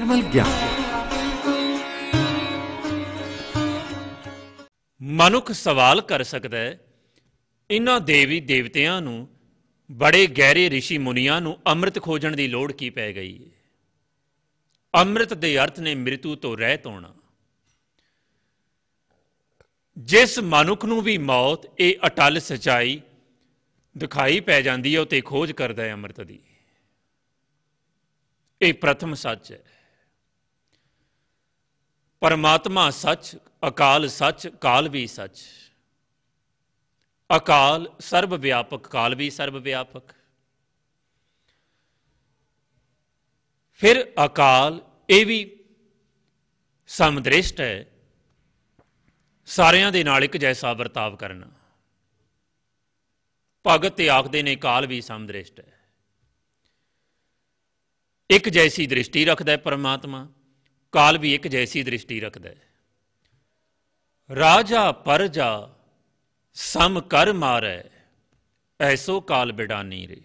ਨਿਰਮਲ ਗਿਆਨ ਮਨੁੱਖ ਸਵਾਲ ਕਰ ਸਕਦਾ ਹੈ ਇਹਨਾਂ ਦੇਵੀ ਦੇਵਤਿਆਂ ਨੂੰ ਬੜੇ ਗਹਿਰੇ ઋષਿ ਮੁਨੀਆਂ ਨੂੰ ਅੰਮ੍ਰਿਤ ਖੋਜਣ ਦੀ ਲੋੜ ਕੀ ਪੈ ਗਈ ਹੈ ਅੰਮ੍ਰਿਤ ਦੇ ਅਰਥ ਨੇ ਮ੍ਰਿਤੂ ਤੋਂ ਰਹਿਤ ਹੋਣਾ ਜਿਸ ਮਨੁੱਖ ਨੂੰ ਵੀ ਮੌਤ ਇਹ ਅਟਲ ਸਚਾਈ ਦਿਖਾਈ ਪੈ ਜਾਂਦੀ ਹੈ ਉਹ ਤੇ ਖੋਜ ਕਰਦਾ ਹੈ ਅੰਮ੍ਰਿਤ ਦੀ ਇਹ ਪ੍ਰਥਮ ਸੱਚ ਹੈ ਪਰਮਾਤਮਾ ਸੱਚ ਅਕਾਲ ਸੱਚ ਕਾਲ ਵੀ ਸੱਚ ਅਕਾਲ ਸਰਬ ਵਿਆਪਕ ਕਾਲ ਵੀ ਸਰਬ ਵਿਆਪਕ ਫਿਰ ਅਕਾਲ ਇਹ ਵੀ ਸਮਦ੍ਰਿਸ਼ਟ ਹੈ ਸਾਰਿਆਂ ਦੇ ਨਾਲ ਇੱਕ ਜੈਸਾ ਵਰਤਾਵ ਕਰਨਾ ਭਗਤ ਤੇ ਆਖਦੇ ਨੇ ਕਾਲ ਵੀ ਸਮਦ੍ਰਿਸ਼ਟ ਹੈ ਇੱਕ ਜੈਸੀ ਦ੍ਰਿਸ਼ਟੀ ਰੱਖਦਾ ਹੈ ਪਰਮਾਤਮਾ ਕਾਲ ਵੀ ਇੱਕ ਜੈਸੀ ਦ੍ਰਿਸ਼ਟੀ ਰੱਖਦਾ ਹੈ ਰਾਜਾ ਪਰਜਾ ਸਮ ਕਰ ਮਾਰੈ ਐਸੋ ਕਾਲ ਬਿਡਾਨੀ ਰੇ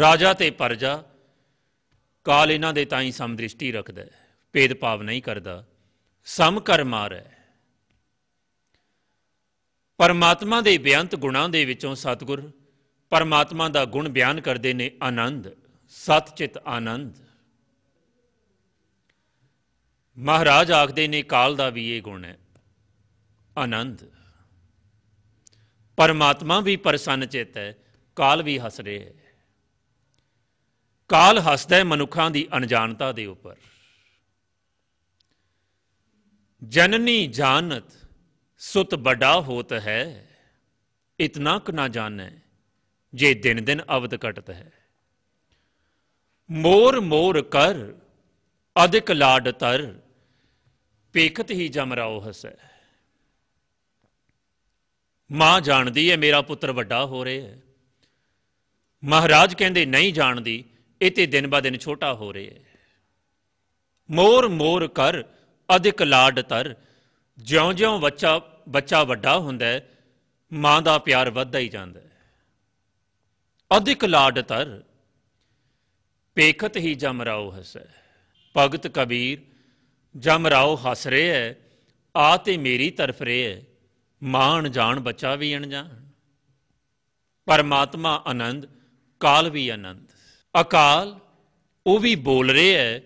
ਰਾਜਾ ਤੇ ਪਰਜਾ ਕਾਲ ਇਹਨਾਂ ਦੇ ਤਾਂ ਹੀ ਦ੍ਰਿਸ਼ਟੀ ਰੱਖਦਾ ਹੈ ਭੇਦ ਭਾਵ ਨਹੀਂ ਕਰਦਾ ਸਮ ਕਰ ਮਾਰੈ ਪਰਮਾਤਮਾ ਦੇ ਬਿਆੰਤ ਗੁਣਾਂ ਦੇ ਵਿੱਚੋਂ ਸਤਿਗੁਰ ਪਰਮਾਤਮਾ ਦਾ ਗੁਣ ਬਿਆਨ ਕਰਦੇ ਨੇ ਆਨੰਦ ਸਤਚਿਤ ਆਨੰਦ ਮਹਾਰਾਜ ਆਖਦੇ ਨੇ ਕਾਲ ਦਾ ਵੀ ਇਹ ਗੁਣ ਹੈ ਆਨੰਦ ਪਰਮਾਤਮਾ ਵੀ ਪ੍ਰਸੰਨ ਚੇਤ ਹੈ ਕਾਲ ਵੀ ਹੱਸ ਰਿਹਾ ਹੈ ਕਾਲ ਹੱਸਦਾ ਹੈ ਮਨੁੱਖਾਂ ਦੀ ਅਣਜਾਣਤਾ ਦੇ ਉੱਪਰ ਜਨਨੀ ਜਾਣਤ ਸੁਤ ਬਡਾ ਹੋਤ ਹੈ ਇਤਨਾ ਕੁ ਨਾ ਜਾਣੈ ਜੇ ਦਿਨ ਦਿਨ ਅਵਦ ਘਟਤ ਹੈ ਮੋਰ ਮੋਰ ਕਰ ਅਧਿਕ ਲਾਡ ਤਰ ਪੇਖਤ ਹੀ ਜਮਰਾਉ ਹਸੈ ਮਾਂ ਜਾਣਦੀ ਹੈ ਮੇਰਾ ਪੁੱਤਰ ਵੱਡਾ ਹੋ ਰਿਹਾ ਹੈ ਮਹਾਰਾਜ ਕਹਿੰਦੇ ਨਹੀਂ ਜਾਣਦੀ ਇਹ ਤੇ ਦਿਨ ਬਾ ਦਿਨ ਛੋਟਾ ਹੋ ਰਿਹਾ ਹੈ ਮੋਰ ਮੋਰ ਕਰ ਅਧਿਕ ਲਾਡ ਤਰ ਜਿਉਂ-ਜਿਉਂ ਬੱਚਾ ਬੱਚਾ ਵੱਡਾ ਹੁੰਦਾ ਹੈ ਮਾਂ ਦਾ ਪਿਆਰ ਵੱਧਦਾ ਹੀ ਜਾਂਦਾ ਹੈ ਅਧਿਕ ਲਾਡ ਤਰ ਪੇਖਤ ਹੀ ਜਮਰਾਉ ਹਸੈ ਭਗਤ ਕਬੀਰ ਜਮ ਰਾਓ ਹੱਸ ਰਹੇ ਐ ਆ ਤੇ ਮੇਰੀ ਤਰਫ ਰਹੇ ਐ ਮਾਣ ਜਾਣ ਬਚਾ ਵੀ ਅਣਜਾਣ ਪਰਮਾਤਮਾ ਆਨੰਦ ਕਾਲ ਵੀ ਆਨੰਦ ਅਕਾਲ ਉਹ ਵੀ ਬੋਲ ਰਿਹਾ ਐ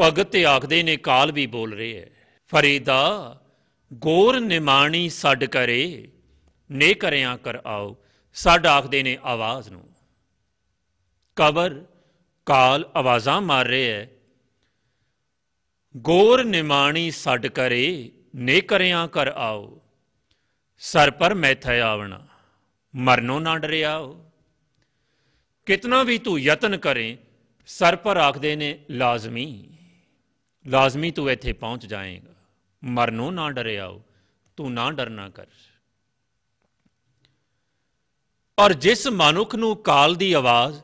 ਭਗਤ ਆਖਦੇ ਨੇ ਕਾਲ ਵੀ ਬੋਲ ਰਿਹਾ ਐ ਫਰੀਦਾ ਗੋਰ ਨਿਮਾਣੀ ਸੱਡ ਕਰੇ ਨੇ ਕਰਿਆ ਕਰ ਆਓ ਸਾਡ ਆਖਦੇ ਨੇ ਆਵਾਜ਼ ਨੂੰ ਕਬਰ ਕਾਲ ਆਵਾਜ਼ਾਂ ਮਾਰ ਰਿਹਾ ਹੈ ਗੋਰ ਨਿਮਾਣੀ ਛੱਡ ਕਰੇ ਨੇ ਕਰਿਆਂ ਕਰ ਆਓ ਸਰ ਪਰ ਮੈਥੈ ਆਵਣਾ ਮਰਨੋਂ ਨਾ ਡਰਿਆਓ ਕਿਤਨਾ ਵੀ ਤੂੰ ਯਤਨ ਕਰੇ ਸਰ ਪਰ ਆਖਦੇ ਨੇ ਲਾਜ਼ਮੀ ਲਾਜ਼ਮੀ ਤੂੰ ਇੱਥੇ ਪਹੁੰਚ ਜਾਏਗਾ ਮਰਨੋਂ ਨਾ ਡਰਿਆਓ ਤੂੰ ਨਾ ਡਰਨਾ ਕਰ ਔਰ ਜਿਸ ਮਨੁੱਖ ਨੂੰ ਕਾਲ ਦੀ ਆਵਾਜ਼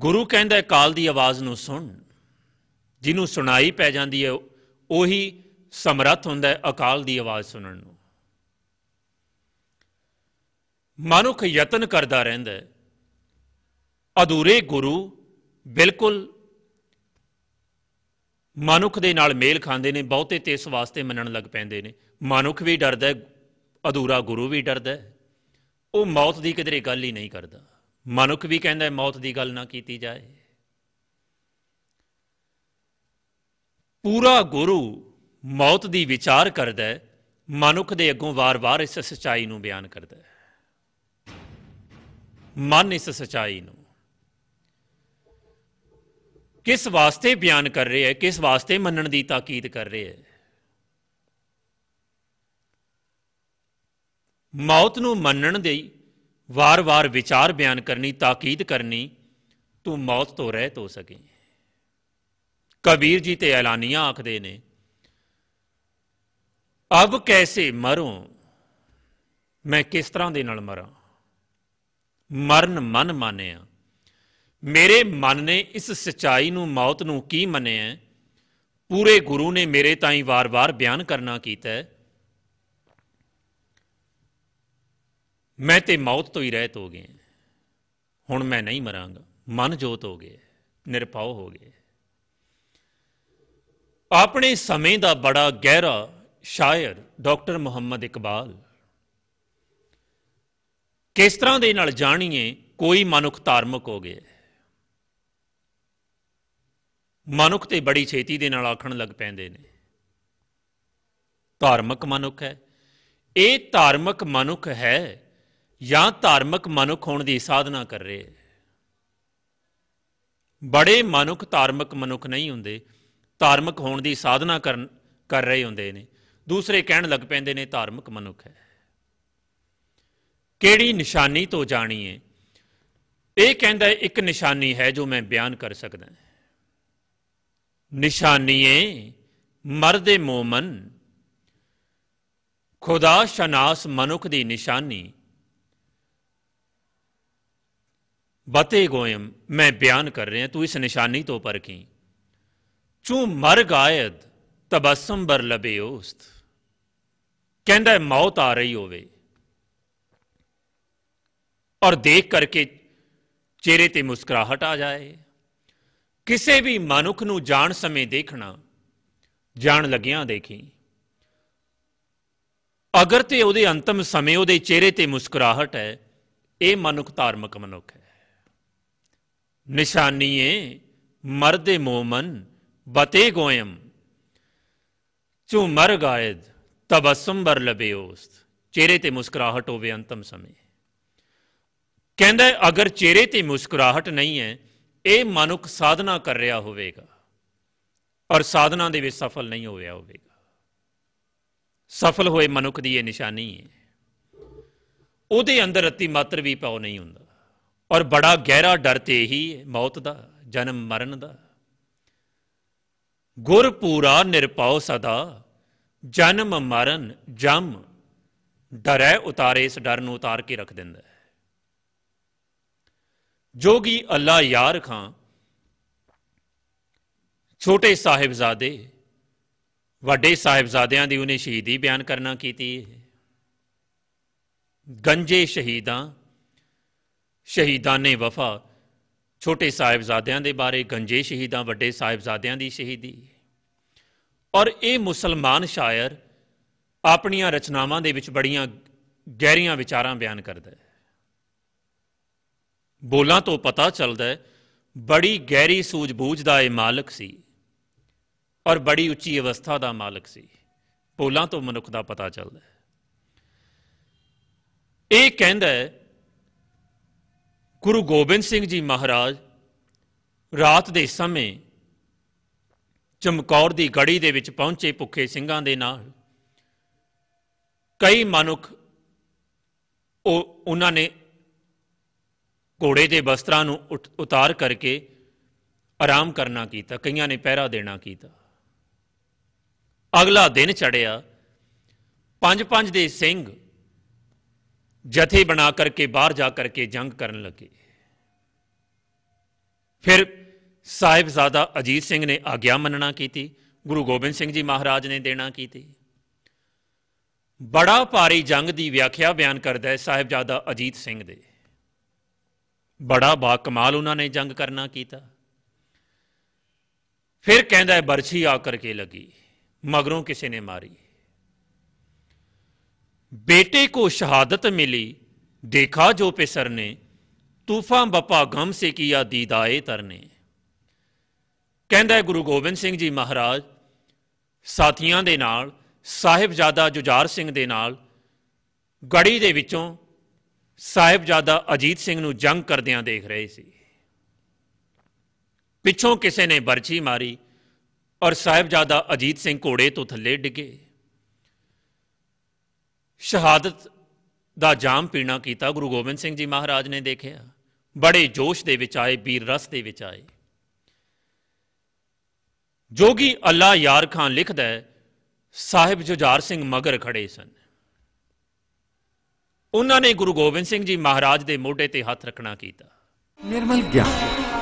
ਗੁਰੂ ਕਹਿੰਦਾ ਕਾਲ ਦੀ ਆਵਾਜ਼ ਨੂੰ ਸੁਣ ਜਿਹਨੂੰ ਸੁਣਾਈ ਪੈ ਜਾਂਦੀ ਹੈ ਉਹੀ ਸਮਰੱਥ ਹੁੰਦਾ ਹੈ ਅਕਾਲ ਦੀ ਆਵਾਜ਼ ਸੁਣਨ ਨੂੰ ਮਨੁੱਖ ਯਤਨ ਕਰਦਾ ਰਹਿੰਦਾ ਹੈ ਅਧੂਰੇ ਗੁਰੂ ਬਿਲਕੁਲ ਮਨੁੱਖ ਦੇ ਨਾਲ ਮੇਲ ਖਾਂਦੇ ਨੇ ਬਹੁਤੇ ਤੇ ਇਸ ਵਾਸਤੇ ਮੰਨਣ ਲੱਗ ਪੈਂਦੇ ਨੇ ਮਨੁੱਖ ਵੀ ਡਰਦਾ ਹੈ ਅਧੂਰਾ ਗੁਰੂ ਵੀ ਡਰਦਾ ਹੈ ਉਹ ਮੌਤ ਦੀ ਕਿਧਰੇ ਗੱਲ ਹੀ ਨਹੀਂ ਕਰਦਾ ਮਨੁੱਖ ਵੀ ਕਹਿੰਦਾ ਮੌਤ ਦੀ ਗੱਲ ਨਾ ਕੀਤੀ ਜਾਏ ਪੂਰਾ ਗੁਰੂ ਮੌਤ ਦੀ ਵਿਚਾਰ ਕਰਦਾ ਹੈ ਮਨੁੱਖ ਦੇ ਅੱਗੋਂ ਵਾਰ-ਵਾਰ ਇਸ ਸਚਾਈ ਨੂੰ ਬਿਆਨ ਕਰਦਾ ਹੈ ਮਨ ਇਸ ਸਚਾਈ ਨੂੰ ਕਿਸ ਵਾਸਤੇ ਬਿਆਨ ਕਰ ਰਿਹਾ ਹੈ ਕਿਸ ਵਾਸਤੇ ਮੰਨਣ ਦੀ ਤਾਕੀਦ ਕਰ ਰਿਹਾ ਹੈ ਮੌਤ ਨੂੰ ਮੰਨਣ ਦੇ ਵਾਰ-ਵਾਰ ਵਿਚਾਰ ਬਿਆਨ ਕਰਨੀ ਤਾਕੀਦ ਕਰਨੀ ਤੂੰ ਮੌਤ ਤੋਂ ਰਹਿਤ ਹੋ ਸਕੇ ਕਬੀਰ ਜੀ ਤੇ ਐਲਾਨੀਆਂ ਆਖਦੇ ਨੇ ਅਬ ਕੈਸੇ ਮਰੂੰ ਮੈਂ ਕਿਸ ਤਰ੍ਹਾਂ ਦੇ ਨਾਲ ਮਰਾਂ ਮਰਨ ਮਨ ਮਾਨਿਆ ਮੇਰੇ ਮਨ ਨੇ ਇਸ ਸਚਾਈ ਨੂੰ ਮੌਤ ਨੂੰ ਕੀ ਮੰਨਿਆ ਪੂਰੇ ਗੁਰੂ ਨੇ ਮੇਰੇ ਤਾਈਂ ਵਾਰ-ਵਾਰ ਬਿਆਨ ਕਰਨਾ ਕੀਤਾ ਹੈ ਮੈਂ ਤੇ ਮੌਤ ਤੋਂ ਹੀ ਰਹਿਤ ਹੋ ਗਏ ਹੁਣ ਮੈਂ ਨਹੀਂ ਮਰਾਂਗਾ ਮਨ ਜੋਤ ਹੋ ਗਏ ਨਿਰਪਾਉ ਹੋ ਗਏ ਆਪਣੇ ਸਮੇਂ ਦਾ ਬੜਾ ਗਹਿਰਾ ਸ਼ਾਇਰ ਡਾਕਟਰ ਮੁਹੰਮਦ ਇਕਬਾਲ ਕਿਸ ਤਰ੍ਹਾਂ ਦੇ ਨਾਲ ਜਾਣੀਏ ਕੋਈ ਮਨੁੱਖ ਧਾਰਮਿਕ ਹੋ ਗਿਆ ਮਨੁੱਖ ਤੇ ਬੜੀ ਛੇਤੀ ਦੇ ਨਾਲ ਆਖਣ ਲੱਗ ਪੈਂਦੇ ਨੇ ਧਾਰਮਿਕ ਮਨੁੱਖ ਹੈ ਇਹ ਧਾਰਮਿਕ ਮਨੁੱਖ ਹੈ ਜਾਂ ਧਾਰਮਿਕ ਮਨੁੱਖ ਹੋਣ ਦੀ ਸਾਧਨਾ ਕਰ ਰਹੇ ਬੜੇ ਮਨੁੱਖ ਧਾਰਮਿਕ ਮਨੁੱਖ ਨਹੀਂ ਹੁੰਦੇ ਧਾਰਮਿਕ ਹੋਣ ਦੀ ਸਾਧਨਾ ਕਰਨ ਕਰ ਰਹੇ ਹੁੰਦੇ ਨੇ ਦੂਸਰੇ ਕਹਿਣ ਲੱਗ ਪੈਂਦੇ ਨੇ ਧਾਰਮਿਕ ਮਨੁੱਖ ਹੈ ਕਿਹੜੀ ਨਿਸ਼ਾਨੀ ਤੋਂ ਜਾਣੀਏ ਇਹ ਕਹਿੰਦਾ ਇੱਕ ਨਿਸ਼ਾਨੀ ਹੈ ਜੋ ਮੈਂ ਬਿਆਨ ਕਰ ਸਕਦਾ ਨਿਸ਼ਾਨੀਏ ਮਰਦੇ ਮੂਮਨ ਖੁਦਾ ਸ਼ਨਾਸ ਮਨੁੱਖ ਦੀ ਨਿਸ਼ਾਨੀ ਬਤੇ ਗੋਇਮ ਮੈਂ ਬਿਆਨ ਕਰ ਰਿਹਾ ਤੂੰ ਇਸ ਨਿਸ਼ਾਨੀ ਤੋਂ तो ਚੂ ਮਰ ਗਾਇਦ मर ਤਬਸਮ ਬਰ ਲਬੇ ਉਸਤ ਕਹਿੰਦਾ ਮੌਤ ਆ ਰਹੀ ਹੋਵੇ ਔਰ ਦੇਖ ਕਰਕੇ ਚਿਹਰੇ ਤੇ ਮੁਸਕਰਾਹਟ ਆ ਜਾਏ ਕਿਸੇ ਵੀ ਮਨੁੱਖ ਨੂੰ ਜਾਣ ਸਮੇਂ ਦੇਖਣਾ ਜਾਣ ਲੱਗਿਆਂ ਦੇਖੀ ਅਗਰ ਤੇ ਉਹਦੇ ਅੰਤਮ ਸਮੇਂ ਉਹਦੇ ਚਿਹਰੇ ਤੇ ਮੁਸਕਰਾਹਟ ਹੈ ਇਹ ਮਨੁੱਖ ਧਾਰਮਿਕ ਮਨੁੱਖ ਹੈ ਨਿਸ਼ਾਨੀਏ ਮਰਦੇ ਮੋਮਨ ਬਤੇ ਗੋਇਮ ਮਰ ਗਾਇਦ ਤਬਸਮ ਬਰ ਲਬੇ ਉਸਤ ਚਿਹਰੇ ਤੇ ਮੁਸਕਰਾਹਟ ਹੋਵੇ ਅੰਤਮ ਸਮੇਂ ਕਹਿੰਦਾ ਅਗਰ ਚਿਹਰੇ ਤੇ ਮੁਸਕਰਾਹਟ ਨਹੀਂ ਹੈ ਇਹ ਮਨੁੱਖ ਸਾਧਨਾ ਕਰ ਰਿਹਾ ਹੋਵੇਗਾ ਔਰ ਸਾਧਨਾ ਦੇ ਵਿੱਚ ਸਫਲ ਨਹੀਂ ਹੋਇਆ ਹੋਵੇਗਾ ਸਫਲ ਹੋਏ ਮਨੁੱਖ ਦੀ ਇਹ ਨਿਸ਼ਾਨੀ ਹੈ ਉਹਦੇ ਅੰਦਰ ਅਤੀ ਮਾਤਰ ਵੀ ਪਾਉ ਨਹੀਂ ਹੁੰਦਾ ਔਰ ਬੜਾ ਗਹਿਰਾ ਡਰ ਤੇ ਹੀ ਮੌਤ ਦਾ ਜਨਮ ਮਰਨ ਦਾ ਗੁਰ ਪੂਰਾ ਨਿਰਪਉ ਸਦਾ ਜਨਮ ਮਰਨ ਜਮ ਡਰੈ ਉਤਾਰੇ ਇਸ ਡਰ ਨੂੰ ਉਤਾਰ ਕੇ ਰੱਖ ਦਿੰਦਾ ਹੈ ਜੋਗੀ ਅੱਲਾ ਯਾਰ ਖਾਂ ਛੋਟੇ ਸਾਹਿਬਜ਼ਾਦੇ ਵੱਡੇ ਸਾਹਿਬਜ਼ਾਦਿਆਂ ਦੀ ਉਹਨੇ ਸ਼ਹੀਦੀ ਬਿਆਨ ਕਰਨਾ ਕੀਤੀ ਗੰਜੇ ਸ਼ਹੀਦਾਂ ਸ਼ਹੀਦਾਨੇ ਵਫਾ ਛੋਟੇ ਸਾਹਿਬਜ਼ਾਦਿਆਂ ਦੇ ਬਾਰੇ ਗੰਜੇ ਸ਼ਹੀਦਾਂ ਵੱਡੇ ਸਾਹਿਬਜ਼ਾਦਿਆਂ ਦੀ ਸ਼ਹੀਦੀ ਔਰ ਇਹ ਮੁਸਲਮਾਨ ਸ਼ਾਇਰ ਆਪਣੀਆਂ ਰਚਨਾਵਾਂ ਦੇ ਵਿੱਚ ਬੜੀਆਂ ਗਹਿਰੀਆਂ ਵਿਚਾਰਾਂ ਬਿਆਨ ਕਰਦਾ ਹੈ ਬੋਲਾਂ ਤੋਂ ਪਤਾ ਚੱਲਦਾ ਹੈ ਬੜੀ ਗਹਿਰੀ ਸੂਝ-ਬੂਝ ਦਾ ਇਹ ਮਾਲਕ ਸੀ ਔਰ ਬੜੀ ਉੱਚੀ ਅਵਸਥਾ ਦਾ ਮਾਲਕ ਸੀ ਬੋਲਾਂ ਤੋਂ ਮਨੁੱਖ ਦਾ ਪਤਾ ਚੱਲਦਾ ਹੈ ਇਹ ਕਹਿੰਦਾ ਹੈ ਗੁਰੂ ਗੋਬਿੰਦ ਸਿੰਘ ਜੀ ਮਹਾਰਾਜ ਰਾਤ ਦੇ ਸਮੇਂ ਚਮਕੌਰ ਦੀ ਗੜੀ ਦੇ ਵਿੱਚ ਪਹੁੰਚੇ ਭੁੱਖੇ ਸਿੰਘਾਂ ਦੇ ਨਾਲ ਕਈ ਮਨੁੱਖ ਉਹ ਉਹਨਾਂ ਨੇ ਘੋੜੇ ਦੇ ਵਸਤਰਾਂ ਨੂੰ ਉਤਾਰ ਕਰਕੇ ਆਰਾਮ ਕਰਨਾ ਕੀਤਾ ਕਈਆਂ ਨੇ ਪਹਿਰਾ ਦੇਣਾ ਕੀਤਾ ਅਗਲਾ ਦਿਨ ਚੜਿਆ ਪੰਜ ਪੰਜ ਦੇ ਸਿੰਘ ਜਥੇ ਬਣਾ ਕਰਕੇ ਬਾਹਰ ਜਾ ਕਰਕੇ ਜੰਗ ਕਰਨ ਲੱਗੇ ਫਿਰ ਸਾਹਿਬਜ਼ਾਦਾ ਅਜੀਤ ਸਿੰਘ ਨੇ ਆਗਿਆ ਮੰਨਣਾ ਕੀਤੀ ਗੁਰੂ ਗੋਬਿੰਦ ਸਿੰਘ ਜੀ ਮਹਾਰਾਜ ਨੇ ਦੇਣਾ ਕੀਤੀ ਬੜਾ ਭਾਰੀ ਜੰਗ ਦੀ ਵਿਆਖਿਆ ਬਿਆਨ ਕਰਦਾ ਹੈ ਸਾਹਿਬਜ਼ਾਦਾ ਅਜੀਤ ਸਿੰਘ ਦੇ ਬੜਾ ਬਾ ਕਮਾਲ ਉਹਨਾਂ ਨੇ ਜੰਗ ਕਰਨਾ ਕੀਤਾ ਫਿਰ ਕਹਿੰਦਾ ਹੈ ਬਰਛੀ ਆ ਕਰਕੇ ਲੱਗੀ ਮਗਰੋਂ ਕਿਸੇ ਨੇ ਮਾਰੀ बेटे को शहादत मिली देखा जो पेसर ने ਤੂਫਾਂ ਬਪਾ ਗਮ ਸੇ ਕੀਆ ਦੀਦਾਏ ਤਰਨੇ ਕਹਿੰਦਾ ਗੁਰੂ ਗੋਬਿੰਦ ਸਿੰਘ ਜੀ ਮਹਾਰਾਜ ਸਾਥੀਆਂ ਦੇ ਨਾਲ ਸਾਹਿਬਜ਼ਾਦਾ ਜੁਝਾਰ ਸਿੰਘ ਦੇ ਨਾਲ ਗੜੀ ਦੇ ਵਿੱਚੋਂ ਸਾਹਿਬਜ਼ਾਦਾ ਅਜੀਤ ਸਿੰਘ ਨੂੰ ਜੰਗ ਕਰਦਿਆਂ ਦੇਖ ਰਹੇ ਸੀ ਪਿੱਛੋਂ ਕਿਸੇ ਨੇ ਬਰਛੀ ਮਾਰੀ ਔਰ ਸਾਹਿਬਜ਼ਾਦਾ ਅਜੀਤ ਸਿੰਘ ਘੋੜੇ ਤੋਂ ਥੱਲੇ ਡਿੱਗੇ ਸ਼ਹਾਦਤ ਦਾ ਜਾਮ ਪੀਣਾ ਕੀਤਾ ਗੁਰੂ ਗੋਬਿੰਦ ਸਿੰਘ ਜੀ ਮਹਾਰਾਜ ਨੇ ਦੇਖਿਆ ਬੜੇ ਜੋਸ਼ ਦੇ ਵਿੱਚ ਆਏ ਵੀਰ ਰਸ ਦੇ ਵਿੱਚ ਆਏ ਜੋਗੀ ਅੱਲਾ ਯਾਰ ਖਾਨ ਲਿਖਦਾ ਹੈ ਸਾਹਿਬ ਜੁਝਾਰ ਸਿੰਘ ਮਗਰ ਖੜੇ ਸਨ ਉਹਨਾਂ ਨੇ ਗੁਰੂ ਗੋਬਿੰਦ ਸਿੰਘ ਜੀ ਮਹਾਰਾਜ ਦੇ ਮੋਢੇ ਤੇ ਹੱਥ ਰੱਖਣਾ ਕੀਤਾ ਨਿਰਮਲ ਗਿਆਨ